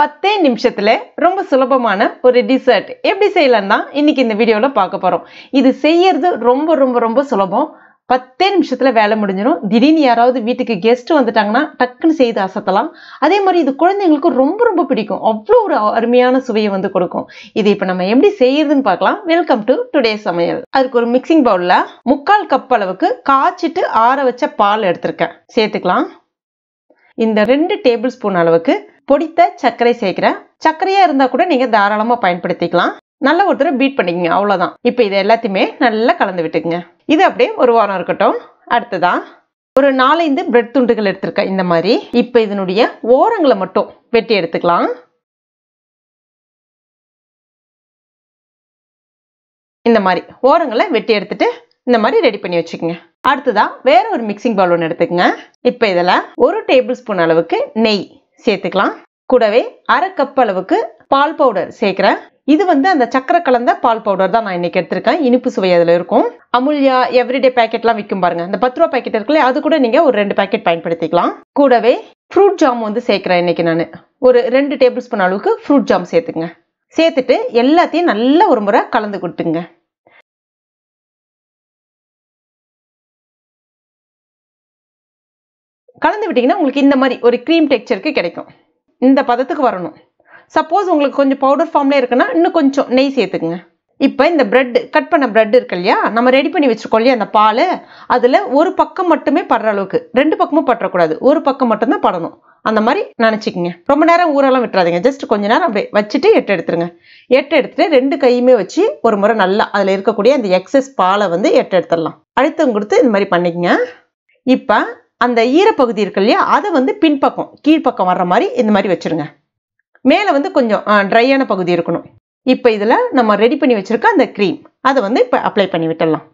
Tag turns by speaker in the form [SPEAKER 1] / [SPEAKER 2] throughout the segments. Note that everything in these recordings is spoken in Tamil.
[SPEAKER 1] பத்தே நிமிஷத்தில் ரொம்ப சுலபமான ஒரு டிசர்ட் எப்படி செய்யலாம் இன்னைக்கு இன்றைக்கி இந்த வீடியோவில் பார்க்க போகிறோம் இது செய்யறது ரொம்ப ரொம்ப ரொம்ப சுலபம் பத்தே நிமிஷத்தில் வேலை முடிஞ்சிடும் திடீர்னு யாராவது வீட்டுக்கு கெஸ்ட்டு வந்துட்டாங்கன்னா டக்குன்னு செய்து அசத்தலாம் அதே மாதிரி இது குழந்தைங்களுக்கு ரொம்ப ரொம்ப பிடிக்கும் அவ்வளோ ஒரு அருமையான சுவையை வந்து கொடுக்கும் இது இப்போ நம்ம எப்படி செய்யறதுன்னு பார்க்கலாம் வெல்கம் டு டுடே சமையல் அதுக்கு ஒரு மிக்சிங் பவுலில் முக்கால் கப் அளவுக்கு காய்ச்சிட்டு ஆற வச்ச பால் எடுத்திருக்கேன் சேர்த்துக்கலாம் இந்த ரெண்டு டேபிள் ஸ்பூன் அளவுக்கு பொடித்த சர்க்கரை சேர்க்கிறேன் சர்க்கரையாக இருந்தால் கூட நீங்கள் தாராளமாக பயன்படுத்திக்கலாம் நல்ல ஒரு தடவை பீட் பண்ணிக்கங்க அவ்வளோதான் இப்போ இது எல்லாத்தையுமே நல்லா கலந்து விட்டுக்குங்க இது அப்படியே ஒரு வாரம் இருக்கட்டும் அடுத்ததான் ஒரு நாலஞ்சு பிரெட் துண்டுகள் எடுத்திருக்கேன் இந்த மாதிரி இப்போ இதனுடைய ஓரங்களை மட்டும் வெட்டி எடுத்துக்கலாம் இந்த மாதிரி ஓரங்களை வெட்டி எடுத்துட்டு இந்த மாதிரி ரெடி பண்ணி வச்சுக்கோங்க அடுத்ததான் வேற ஒரு மிக்சிங் பவுல் ஒன்று எடுத்துக்கங்க இப்போ இதில் ஒரு டேபிள் ஸ்பூன் அளவுக்கு நெய் சேர்த்துக்கலாம் கூடவே அரை கப் அளவுக்கு பால் பவுடர் சேர்க்குறேன் இது வந்து அந்த சக்கரை கலந்த பால் பவுடர் தான் நான் இன்னைக்கு எடுத்திருக்கேன் இனிப்பு சுவை அதில் இருக்கும் அமுல்யா எவ்ரிடே பேக்கெட்லாம் விற்கும் பாருங்க அந்த பத்து ரூபா பேக்கெட் இருக்குல்ல அது கூட நீங்கள் ஒரு ரெண்டு பேக்கெட் பயன்படுத்திக்கலாம் கூடவே ஃப்ரூட் ஜாம் வந்து சேர்க்குறேன் இன்னைக்கு நான் ஒரு ரெண்டு டேபிள் ஸ்பூன் அளவுக்கு ஃப்ரூட் ஜாம் சேர்த்துங்க சேர்த்துட்டு எல்லாத்தையும் நல்லா ஒரு முறை கலந்து கொடுத்துங்க கலந்து விட்டிங்கன்னா உங்களுக்கு இந்த மாதிரி ஒரு க்ரீம் டெக்ஸ்டருக்கு கிடைக்கும் இந்த பதத்துக்கு வரணும் சப்போஸ் உங்களுக்கு கொஞ்சம் பவுடர் ஃபார்ம்லேயே இருக்குன்னா இன்னும் கொஞ்சம் நெய் சேர்த்துக்குங்க இப்போ இந்த பிரெட் கட் பண்ண ப்ரெட் இருக்கு இல்லையா நம்ம ரெடி பண்ணி வச்சுருக்கோம் இல்லையா அந்த பால் அதில் ஒரு பக்கம் மட்டுமே படுற அளவுக்கு ரெண்டு பக்கமும் பற்றக்கூடாது ஒரு பக்கம் மட்டும்தான் படணும் அந்த மாதிரி நினச்சிக்கங்க ரொம்ப நேரம் ஊரெல்லாம் விட்டுறாதீங்க ஜஸ்ட் கொஞ்ச நேரம் அப்படியே வச்சுட்டு எட்டு எடுத்துருங்க எட்டு எடுத்துட்டு ரெண்டு கையுமே வச்சு ஒரு முறை நல்லா அதில் இருக்கக்கூடிய அந்த எக்ஸஸ் பாலை வந்து எட்டு எடுத்துடலாம் அழுத்தம் கொடுத்து இந்த மாதிரி பண்ணிக்கங்க இப்போ அந்த ஈரப்பகுதி இருக்கு இல்லையா அதை வந்து பின்பக்கம் கீழ்ப்பக்கம் வர்ற மாதிரி இந்த மாதிரி வச்சுருங்க மேலே வந்து கொஞ்சம் ட்ரையான பகுதி இருக்கணும் இப்போ இதில் நம்ம ரெடி பண்ணி வச்சுருக்க அந்த க்ரீம்
[SPEAKER 2] அதை வந்து இப்போ அப்ளை பண்ணி விட்டுடலாம்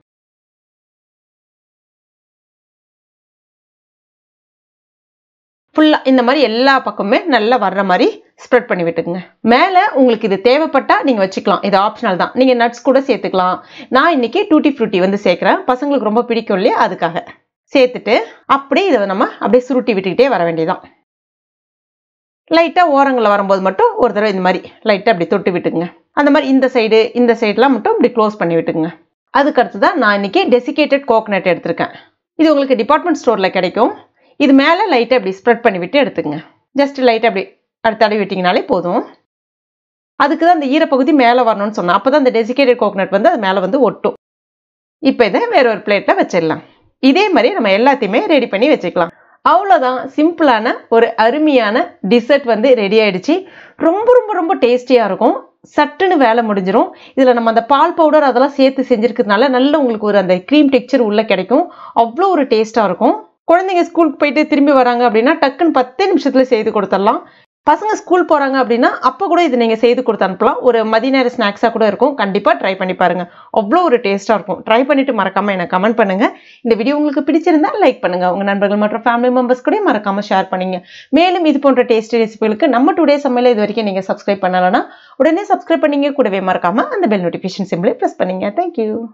[SPEAKER 1] ஃபுல்லாக இந்த மாதிரி எல்லா பக்கமுமே நல்லா வர்ற மாதிரி ஸ்ப்ரெட் பண்ணி விட்டுக்குங்க மேலே உங்களுக்கு இது தேவைப்பட்டால் நீங்கள் வச்சுக்கலாம் இது ஆப்ஷனல் தான் நீங்கள் நட்ஸ் கூட சேர்த்துக்கலாம் நான் இன்றைக்கி டூட்டி ஃப்ரூட்டி வந்து சேர்க்குறேன் பசங்களுக்கு ரொம்ப பிடிக்கும் இல்லையா அதுக்காக சேர்த்துட்டு அப்படியே இதை நம்ம அப்படியே சுருட்டி விட்டுக்கிட்டே வர வேண்டியதான் லைட்டாக ஓரங்களில் வரும்போது மட்டும் ஒரு தடவை இந்த மாதிரி லைட்டாக அப்படி தொட்டு விட்டுங்க அந்த மாதிரி இந்த சைடு இந்த சைடெலாம் மட்டும் இப்படி க்ளோஸ் பண்ணி விட்டுங்க அதுக்கடுத்து தான் நான் இன்றைக்கி டெசிகேட்டட் கோகனட் எடுத்திருக்கேன் இது உங்களுக்கு டிபார்ட்மெண்ட் ஸ்டோரில் கிடைக்கும் இது மேலே லைட்டாக இப்படி ஸ்ப்ரெட் பண்ணி விட்டு எடுத்துங்க ஜஸ்ட் லைட்டாக அப்படி அடுத்த அடி விட்டிங்கனாலே போதும் அதுக்கு தான் இந்த ஈரப்பகுதி மேலே வரணும்னு சொன்னேன் அப்போ தான் அந்த டெசிகேட்டட் கோகனட் வந்து அது மேலே வந்து ஒட்டும் இப்போ இதை வேறொரு ஒரு பிளேட்டில் வச்சிடலாம் இதே மாதிரி நம்ம எல்லாத்தையுமே ரெடி பண்ணி வச்சுக்கலாம் அவ்வளோதான் சிம்பிளான ஒரு அருமையான டிசர்ட் வந்து ரெடி ஆயிடுச்சு ரொம்ப ரொம்ப ரொம்ப டேஸ்டியாக இருக்கும் சட்டுன்னு வேலை முடிஞ்சிடும் இதில் நம்ம அந்த பால் பவுடர் அதெல்லாம் சேர்த்து செஞ்சுருக்கிறதுனால நல்ல உங்களுக்கு ஒரு அந்த க்ரீம் டெக்ஸ்சர் உள்ளே கிடைக்கும் அவ்வளோ ஒரு டேஸ்ட்டாக இருக்கும் குழந்தைங்க ஸ்கூலுக்கு போயிட்டு திரும்பி வராங்க அப்படின்னா டக்குன்னு பத்தே நிமிஷத்தில் செய்து கொடுத்துடலாம் பசங்க ஸ்கூல் போகிறாங்க அப்படின்னா அப்போ கூட இது நீங்கள் செய்து கொடுத்து அனுப்பலாம் ஒரு மதிய நேர ஸ்நாக்ஸாக கூட இருக்கும் கண்டிப்பாக ட்ரை பண்ணி பாருங்கள் அவ்வளோ ஒரு டேஸ்ட்டாக இருக்கும் ட்ரை பண்ணிவிட்டு மறக்காமல் எனக்கு கமெண்ட் பண்ணுங்கள் இந்த வீடியோ உங்களுக்கு பிடிச்சிருந்தா லைக் பண்ணுங்கள் உங்கள் நண்பர்கள் மற்றும் ஃபேமிலி மெம்பர்ஸ் கூட மறக்காமல் ஷேர் பண்ணிங்க மேலும் இது போன்ற டேஸ்டி ரெசிபிகளுக்கு நம்ம டுடே சமையல் இது வரைக்கும் நீங்கள் சப்ஸ்கிரைப் பண்ணலைன்னா உடனே சப்ஸ்கிரைப் பண்ணிங்க கூடவே மறக்காமல் அந்த பெல் நோட்டிஃபிகேஷன் சிம்பிளே ப்ரெஸ் பண்ணிங்க
[SPEAKER 2] தேங்க்யூ